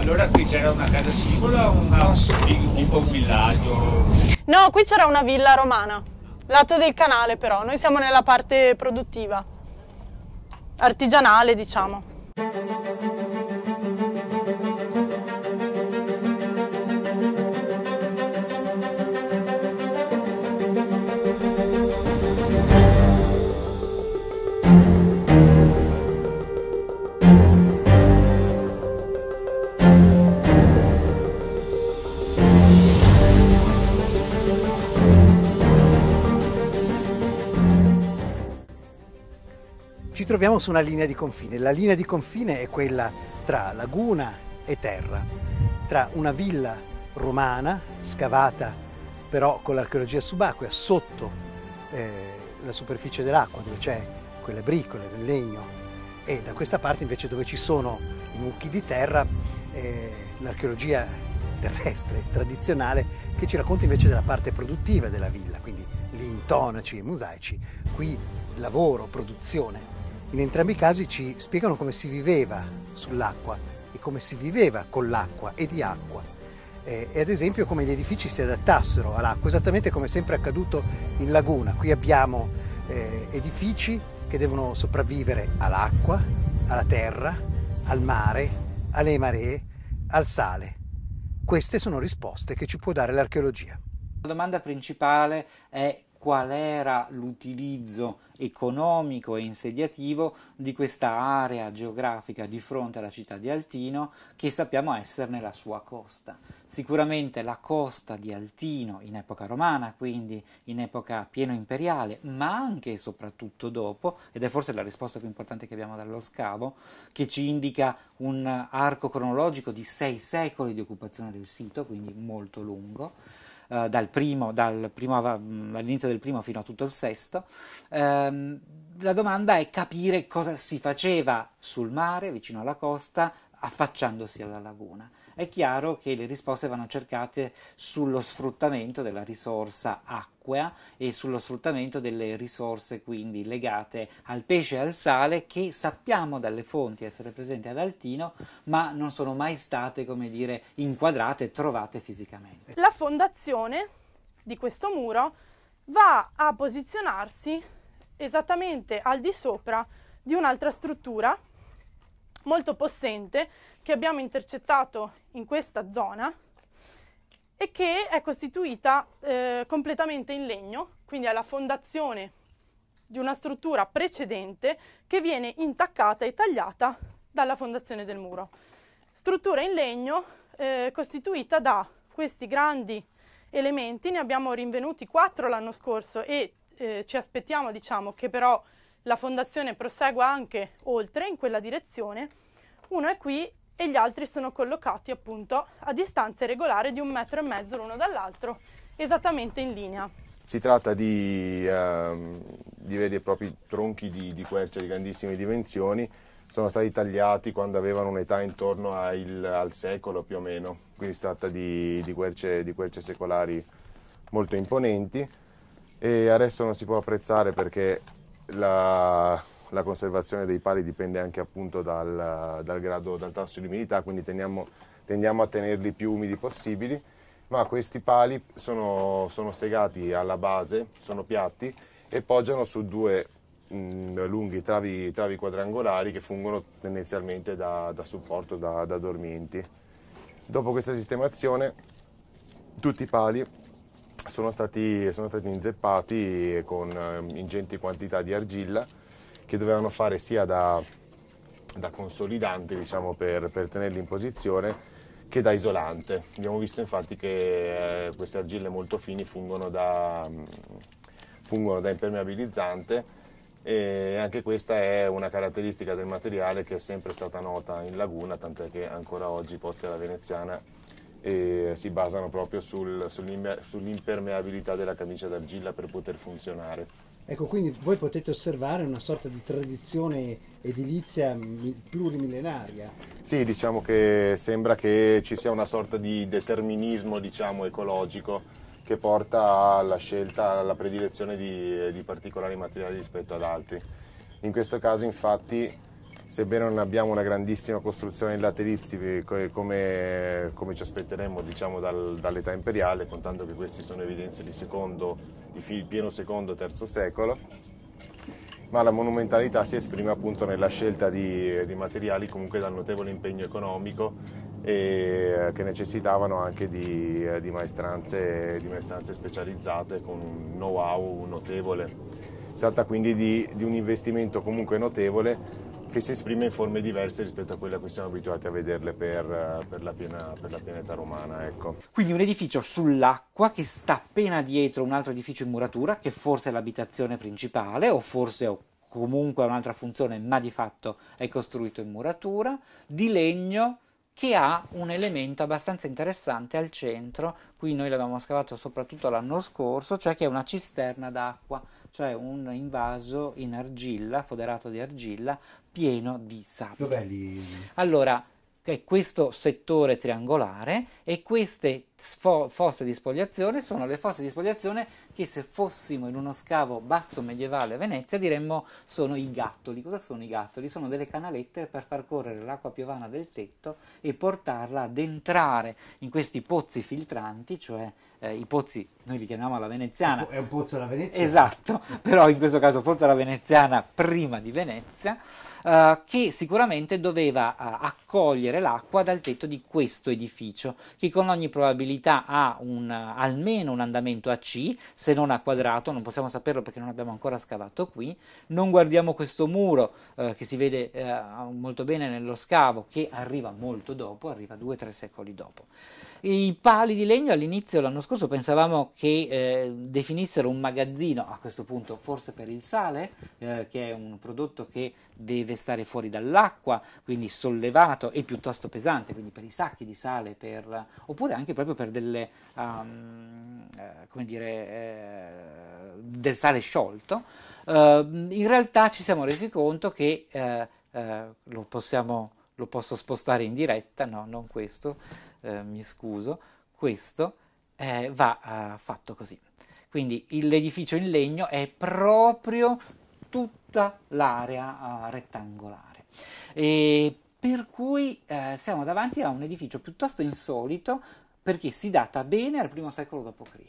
Allora qui c'era una casa singola o una, tipo un villaggio? No, qui c'era una villa romana, lato del canale però, noi siamo nella parte produttiva, artigianale diciamo. ritroviamo su una linea di confine. La linea di confine è quella tra laguna e terra, tra una villa romana scavata però con l'archeologia subacquea sotto eh, la superficie dell'acqua dove c'è quelle bricole del legno e da questa parte invece dove ci sono i mucchi di terra eh, l'archeologia terrestre tradizionale che ci racconta invece della parte produttiva della villa, quindi lì intonaci e mosaici, qui lavoro, produzione. In entrambi i casi ci spiegano come si viveva sull'acqua e come si viveva con l'acqua e di acqua eh, e, ad esempio come gli edifici si adattassero all'acqua, esattamente come sempre è accaduto in Laguna. Qui abbiamo eh, edifici che devono sopravvivere all'acqua, alla terra, al mare, alle maree, al sale. Queste sono risposte che ci può dare l'archeologia. La domanda principale è qual era l'utilizzo economico e insediativo di questa area geografica di fronte alla città di Altino che sappiamo essere la sua costa. Sicuramente la costa di Altino in epoca romana, quindi in epoca pieno imperiale, ma anche e soprattutto dopo, ed è forse la risposta più importante che abbiamo dallo scavo, che ci indica un arco cronologico di sei secoli di occupazione del sito, quindi molto lungo eh, dall'inizio dal mm, del primo fino a tutto il sesto. Eh, la domanda è capire cosa si faceva sul mare, vicino alla costa, affacciandosi alla laguna è chiaro che le risposte vanno cercate sullo sfruttamento della risorsa acquea e sullo sfruttamento delle risorse quindi legate al pesce e al sale che sappiamo dalle fonti essere presenti ad Altino ma non sono mai state come dire inquadrate e trovate fisicamente. La fondazione di questo muro va a posizionarsi esattamente al di sopra di un'altra struttura molto possente che abbiamo intercettato in questa zona e che è costituita eh, completamente in legno, quindi è la fondazione di una struttura precedente che viene intaccata e tagliata dalla fondazione del muro. Struttura in legno eh, costituita da questi grandi elementi, ne abbiamo rinvenuti quattro l'anno scorso e eh, ci aspettiamo diciamo, che però la fondazione prosegua anche oltre in quella direzione. Uno è qui e gli altri sono collocati appunto a distanze regolari di un metro e mezzo l'uno dall'altro, esattamente in linea. Si tratta di, ehm, di veri e propri tronchi di, di quercia di grandissime dimensioni, sono stati tagliati quando avevano un'età intorno al, al secolo più o meno, quindi si tratta di, di, querce, di querce secolari molto imponenti e adesso non si può apprezzare perché la, la conservazione dei pali dipende anche appunto dal, dal, grado, dal tasso di umidità, quindi teniamo, tendiamo a tenerli più umidi possibili, ma questi pali sono, sono segati alla base, sono piatti e poggiano su due mh, mm, lunghi travi, travi, quadrangolari che fungono tendenzialmente da, da supporto, da, da dormienti. Dopo questa sistemazione tutti i pali sono stati, sono stati inzeppati con eh, ingenti quantità di argilla che dovevano fare sia da, da consolidante diciamo, per, per tenerli in posizione che da isolante. Abbiamo visto infatti che eh, queste argille molto fini fungono da, fungono da impermeabilizzante e anche questa è una caratteristica del materiale che è sempre stata nota in laguna, tant'è che ancora oggi Pozzi alla Veneziana eh, si basano proprio sul, sull'impermeabilità della camicia d'argilla per poter funzionare. Ecco, quindi voi potete osservare una sorta di tradizione edilizia plurimillenaria. Sì, diciamo che sembra che ci sia una sorta di determinismo diciamo, ecologico che porta alla scelta, alla predilezione di, di particolari materiali rispetto ad altri. In questo caso infatti sebbene non abbiamo una grandissima costruzione in laterizi eh, eh, come, eh, come ci aspetteremmo diciamo, dal, dall'età imperiale, contando che queste sono evidenze di, secondo, di pieno secondo, terzo secolo, ma la monumentalità si esprime appunto nella scelta di, di materiali comunque dal notevole impegno economico e che necessitavano anche di, di, maestranze, di maestranze, specializzate con un know-how notevole. Si tratta quindi di un investimento comunque notevole che si esprime in forme diverse rispetto a quelle a cui siamo abituati a vederle per, eh, per, la, piena, per la, pianeta romana. Ecco. Quindi un edificio sull'acqua che sta appena dietro un altro edificio in muratura, che forse è l'abitazione principale o forse è comunque ha un'altra funzione, ma di fatto è costruito in muratura, di legno che ha un elemento abbastanza interessante al centro, qui noi l'avevamo scavato soprattutto l'anno scorso, cioè che è una cisterna d'acqua, cioè un invaso in argilla, foderato di argilla, pieno di sabbia. Dov'è lì? Allora, è questo settore triangolare e queste fosse di spogliazione sono le fosse di spogliazione che se fossimo in uno scavo basso medievale a Venezia diremmo sono i gattoli. Cosa sono i gattoli? Sono delle canalette per far correre l'acqua piovana del tetto e portarla ad entrare in questi pozzi filtranti, cioè eh, i pozzi, noi li chiamiamo alla veneziana. È un pozzo alla veneziana. Esatto, però in questo caso pozzo alla veneziana prima di Venezia, eh, che sicuramente doveva eh, accogliere l'acqua dal tetto di questo edificio, che con ogni probabilità ha un, almeno un andamento a C, se non a quadrato, non possiamo saperlo perché non abbiamo ancora scavato qui, non guardiamo questo muro eh, che si vede eh, molto bene nello scavo, che arriva molto dopo, arriva due o tre secoli dopo. I pali di legno all'inizio l'anno scorso pensavamo che eh, definissero un magazzino, a questo punto forse per il sale, eh, che è un prodotto che deve stare fuori dall'acqua, quindi sollevato e piuttosto pesante, quindi per i sacchi di sale, per, oppure anche proprio per delle, um, eh, come dire, eh, del sale sciolto. Eh, in realtà ci siamo resi conto che eh, lo possiamo lo posso spostare in diretta, no, non questo, eh, mi scuso, questo eh, va eh, fatto così. Quindi l'edificio in legno è proprio tutta l'area eh, rettangolare. E per cui eh, siamo davanti a un edificio piuttosto insolito perché si data bene al primo secolo d.C.,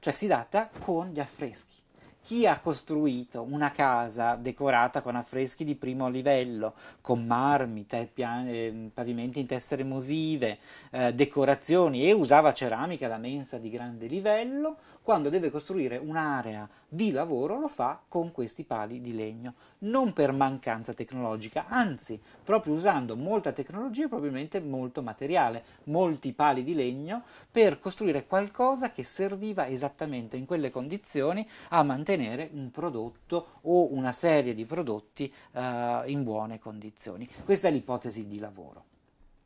cioè si data con gli affreschi chi ha costruito una casa decorata con affreschi di primo livello, con marmi, te, pian- ehm, pavimenti in tessere musive, eh, decorazioni e usava ceramica da mensa di grande livello, quando deve costruire un'area di lavoro lo fa con questi pali di legno, non per mancanza tecnologica, anzi proprio usando molta tecnologia e probabilmente molto materiale, molti pali di legno per costruire qualcosa che serviva esattamente in quelle condizioni a mantenere un prodotto o una serie di prodotti eh, in buone condizioni. Questa è l'ipotesi di lavoro.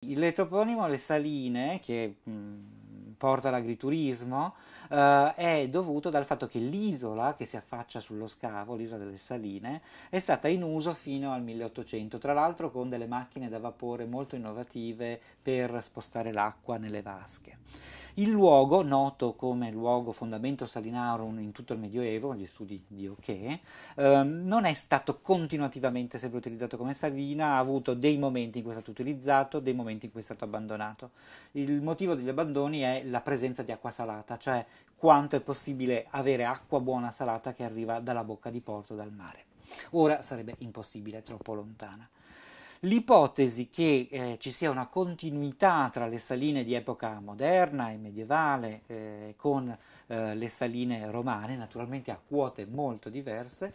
Il toponimo Le Saline, che mh, mm, porta all'agriturismo eh, è dovuto dal fatto che l'isola che si affaccia sullo scavo, l'isola delle Saline, è stata in uso fino al 1800, tra l'altro con delle macchine da vapore molto innovative per spostare l'acqua nelle vasche. Il luogo, noto come luogo fondamento salinarum in tutto il Medioevo, gli studi di Oche, okay, ehm, non è stato continuativamente sempre utilizzato come salina, ha avuto dei momenti in cui è stato utilizzato, dei momenti in cui è stato abbandonato. Il motivo degli abbandoni è la presenza di acqua salata, cioè quanto è possibile avere acqua buona salata che arriva dalla bocca di porto, dal mare. Ora sarebbe impossibile, è troppo lontana. L'ipotesi che eh, ci sia una continuità tra le saline di epoca moderna e medievale eh, con eh, le saline romane, naturalmente a quote molto diverse,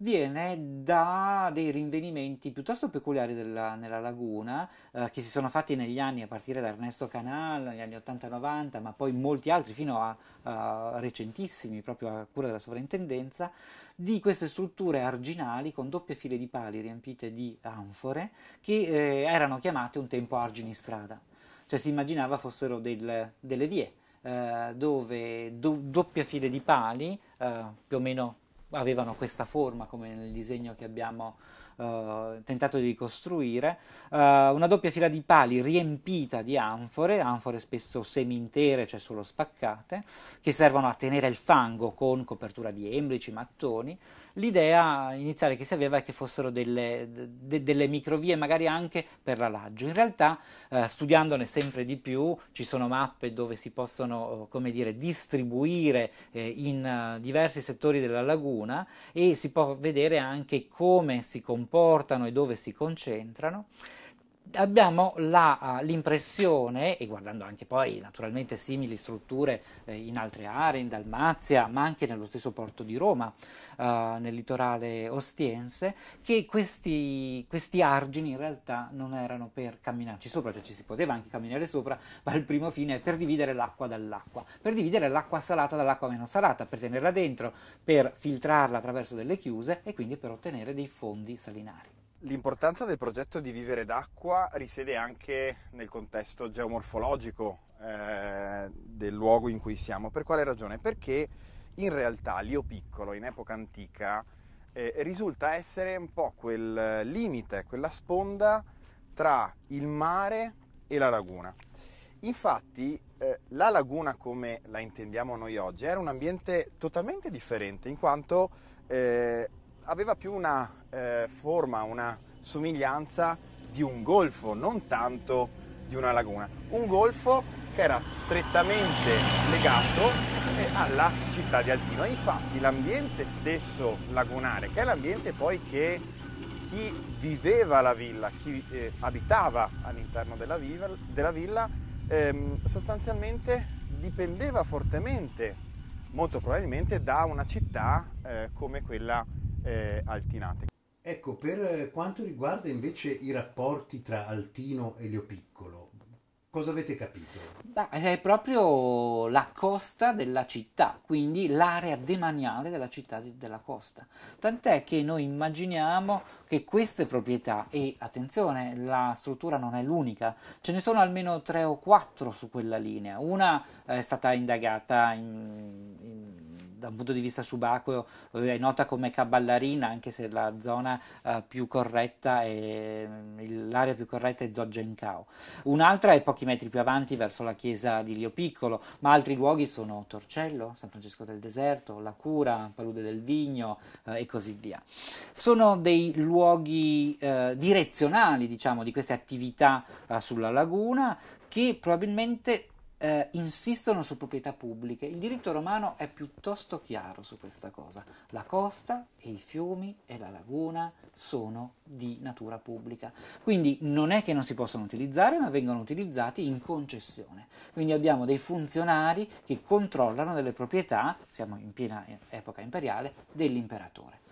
viene da dei rinvenimenti piuttosto peculiari della, nella laguna eh, che si sono fatti negli anni a partire da Ernesto Canal, negli anni 80-90, ma poi molti altri fino a, a recentissimi, proprio a cura della sovrintendenza, di queste strutture arginali con doppie file di pali riempite di anfore che eh, erano chiamate un tempo argini strada, cioè si immaginava fossero del, delle vie. Eh, dove do, doppie file di pali, eh, più o meno avevano questa forma come nel disegno che abbiamo Uh, tentato di costruire, uh, una doppia fila di pali riempita di anfore, anfore spesso semi-intere, cioè solo spaccate, che servono a tenere il fango con copertura di embrici, mattoni, l'idea iniziale che si aveva è che fossero delle, de, delle microvie magari anche per l'alaggio. In realtà, eh, studiandone sempre di più, ci sono mappe dove si possono, oh, come dire, distribuire eh, in eh, diversi settori della laguna e si può vedere anche come si comportano e dove si concentrano abbiamo la, eh, l'impressione, e guardando anche poi naturalmente simili strutture eh, in altre aree, in Dalmazia, ma anche nello stesso porto di Roma, uh, nel litorale ostiense, che questi, questi, argini in realtà non erano per camminarci sopra, cioè ci si poteva anche camminare sopra, ma il primo fine è per dividere l'acqua dall'acqua, per dividere l'acqua salata dall'acqua meno salata, per tenerla dentro, per filtrarla attraverso delle chiuse e quindi per ottenere dei fondi salinari. L'importanza del progetto di Vivere d'acqua risiede anche nel contesto geomorfologico eh, del luogo in cui siamo. Per quale ragione? Perché in realtà Lio Piccolo, in epoca antica, eh, risulta essere un po' quel limite, quella sponda tra il mare e la laguna. Infatti eh, la laguna come la intendiamo noi oggi era un ambiente totalmente differente in quanto eh, aveva più una eh, forma, una somiglianza di un golfo, non tanto di una laguna. Un golfo che era strettamente legato eh, alla città di Altino. Infatti l'ambiente stesso lagunare, che è l'ambiente poi che chi viveva la villa, chi eh, abitava all'interno della villa, della villa ehm, sostanzialmente dipendeva fortemente, molto probabilmente, da una città eh, come quella di eh, altinate. Ecco, per eh, quanto riguarda invece i rapporti tra Altino e Leopiccolo, cosa avete capito? Beh, è proprio la costa della città, quindi l'area demaniale della città di, della costa. Tant'è che noi immaginiamo che queste proprietà, e attenzione, la struttura non è l'unica, ce ne sono almeno tre o quattro su quella linea. Una eh, è stata indagata in, in da un punto di vista subacqueo eh, è nota come Caballarina, anche se la zona eh, più corretta è, mm, l'area più corretta è Zoggencao. Un'altra è pochi metri più avanti verso la chiesa di Lio Piccolo, ma altri luoghi sono Torcello, San Francesco del Deserto, La Cura, Palude del Vigno eh, e così via. Sono dei luoghi eh, direzionali, diciamo, di queste attività eh, sulla laguna che probabilmente eh, insistono su proprietà pubbliche. Il diritto romano è piuttosto chiaro su questa cosa. La costa e i fiumi e la laguna sono di natura pubblica. Quindi non è che non si possono utilizzare, ma vengono utilizzati in concessione. Quindi abbiamo dei funzionari che controllano delle proprietà, siamo in piena epoca imperiale, dell'imperatore.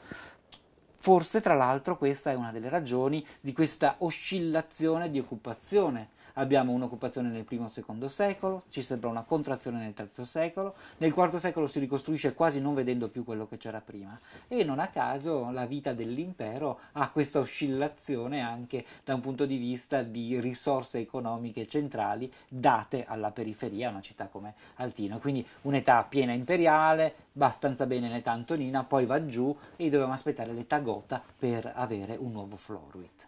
Forse, tra l'altro, questa è una delle ragioni di questa oscillazione di occupazione abbiamo un'occupazione nel primo e secondo secolo, ci sembra una contrazione nel terzo secolo, nel quarto secolo si ricostruisce quasi non vedendo più quello che c'era prima e non a caso la vita dell'impero ha questa oscillazione anche da un punto di vista di risorse economiche centrali date alla periferia, una città come Altino, quindi un'età piena imperiale, abbastanza bene l'età antonina, poi va giù e dobbiamo aspettare l'età gota per avere un nuovo Floruit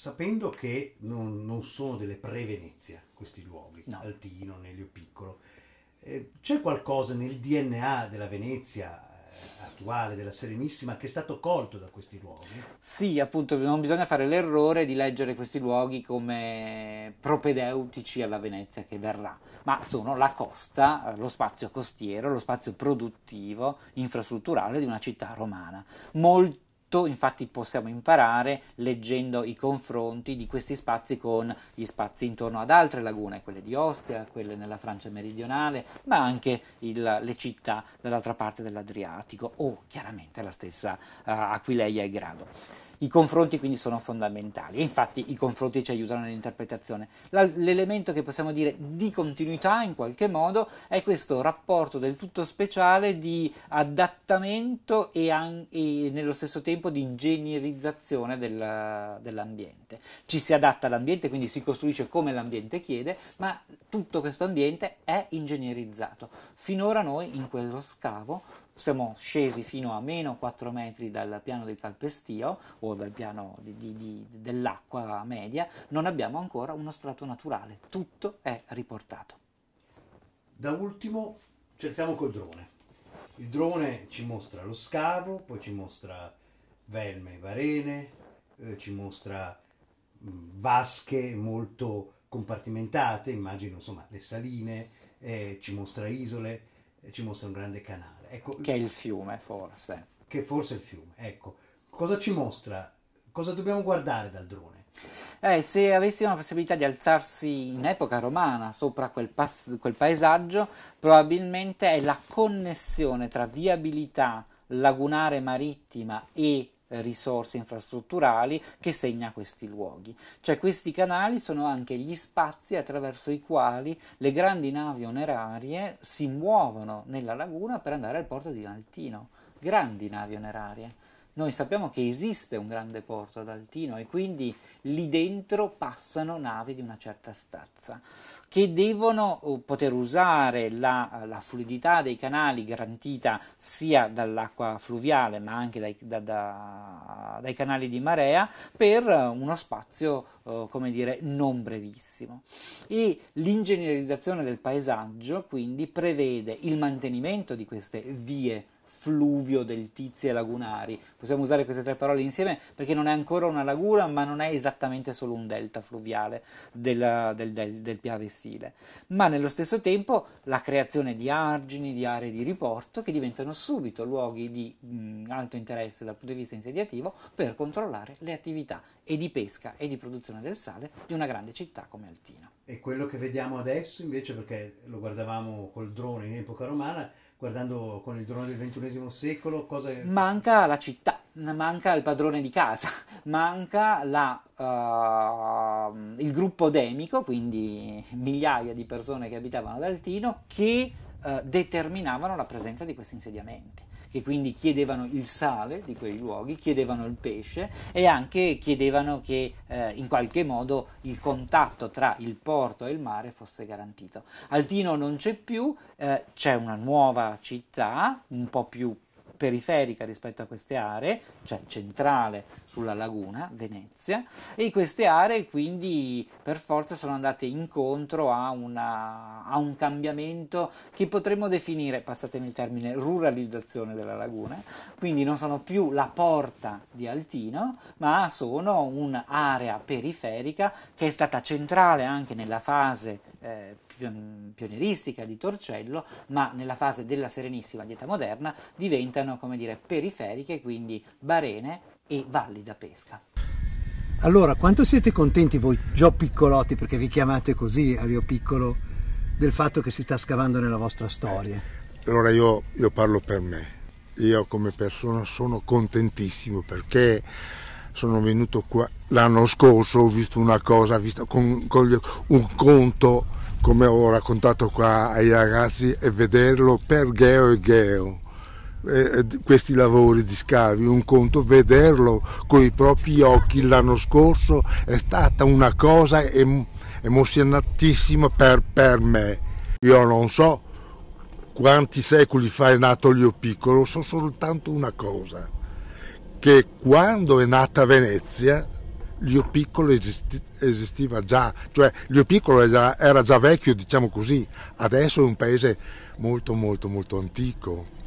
sapendo che non, non sono delle pre-Venezia questi luoghi, no. Altino, Nelio Piccolo, eh, c'è qualcosa nel DNA della Venezia eh, attuale della Serenissima che è stato colto da questi luoghi? Sì, appunto, non bisogna fare l'errore di leggere questi luoghi come propedeutici alla Venezia che verrà, ma sono la costa, eh, lo spazio costiero, lo spazio produttivo, infrastrutturale di una città romana, molto tutto infatti possiamo imparare leggendo i confronti di questi spazi con gli spazi intorno ad altre lagune, quelle di Ostia, quelle nella Francia meridionale, ma anche il, le città dall'altra parte dell'Adriatico o chiaramente la stessa uh, eh, Aquileia e Grado. I confronti quindi sono fondamentali infatti i confronti ci aiutano nell'interpretazione. l'elemento che possiamo dire di continuità in qualche modo è questo rapporto del tutto speciale di adattamento e, an- e nello stesso tempo di ingegnerizzazione della, dell'ambiente. Ci si adatta all'ambiente, quindi si costruisce come l'ambiente chiede, ma tutto questo ambiente è ingegnerizzato. Finora noi in quello scavo siamo scesi fino a meno 4 metri dal piano del calpestio o dal piano di, di, di, dell'acqua media, non abbiamo ancora uno strato naturale, tutto è riportato. Da ultimo cerchiamo col drone. Il drone ci mostra lo scavo, poi ci mostra velme, varene, eh, ci mostra vasche molto compartimentate, immagino insomma le saline, eh, ci mostra isole, eh, ci mostra un grande canale Ecco, che è il fiume, forse. Che forse è il fiume, ecco. Cosa ci mostra? Cosa dobbiamo guardare dal drone? Eh, se avessimo la possibilità di alzarsi in epoca romana sopra quel, pas- quel paesaggio, probabilmente è la connessione tra viabilità lagunare marittima e eh, risorse infrastrutturali che segna questi luoghi. Cioè questi canali sono anche gli spazi attraverso i quali le grandi navi onerarie si muovono nella laguna per andare al porto di Naltino, grandi navi onerarie. Noi sappiamo che esiste un grande porto ad Altino e quindi lì dentro passano navi di una certa stazza che devono uh, poter usare la, la fluidità dei canali garantita sia dall'acqua fluviale ma anche dai, da, da, dai canali di marea per uh, uno spazio eh, come dire non brevissimo e l'ingegnerizzazione del paesaggio quindi prevede il mantenimento di queste vie fluvio del Tizia e lagunari. Possiamo usare queste tre parole insieme perché non è ancora una laguna, ma non è esattamente solo un delta fluviale del, del, del, del Piavessile. Ma nello stesso tempo la creazione di argini, di aree di riporto che diventano subito luoghi di mh, mm, alto interesse dal punto di vista insediativo per controllare le attività e di pesca e di produzione del sale di una grande città come Altina. E quello che vediamo adesso invece, perché lo guardavamo col drone in epoca romana, guardando con il drone del XXI secolo, cosa... Manca la città, manca il padrone di casa, manca la, uh, il gruppo demico, quindi migliaia di persone che abitavano ad Altino, che uh, determinavano la presenza di questi insediamenti che quindi chiedevano il sale di quei luoghi, chiedevano il pesce e anche chiedevano che eh, in qualche modo il contatto tra il porto e il mare fosse garantito. Altino non c'è più, eh, c'è una nuova città, un po' più periferica rispetto a queste aree, cioè centrale sulla laguna, Venezia, e queste aree quindi per forza sono andate incontro a, una, a un cambiamento che potremmo definire, passatemi il termine, ruralizzazione della laguna, quindi non sono più la porta di Altino, ma sono un'area periferica che è stata centrale anche nella fase eh, pionieristica di Torcello, ma nella fase della Serenissima Dieta Moderna diventano siano come dire, periferiche, quindi barene e valli da pesca. Allora, quanto siete contenti voi, Gio Piccolotti, perché vi chiamate così a Rio Piccolo, del fatto che si sta scavando nella vostra storia? Allora io, io parlo per me, io come persona sono contentissimo perché sono venuto qua l'anno scorso, ho visto una cosa, ho visto con, con un conto come ho raccontato qua ai ragazzi e vederlo per Geo e Geo eh, eh questi lavori di scavi, un conto vederlo con i propri occhi l'anno scorso è stata una cosa em emozionantissima per, per me. Io non so quanti secoli fa è nato Lio Piccolo, so soltanto una cosa, che quando è nata Venezia Lio Piccolo esisteva già, cioè Lio Piccolo era già vecchio, diciamo così, adesso è un paese molto molto molto antico.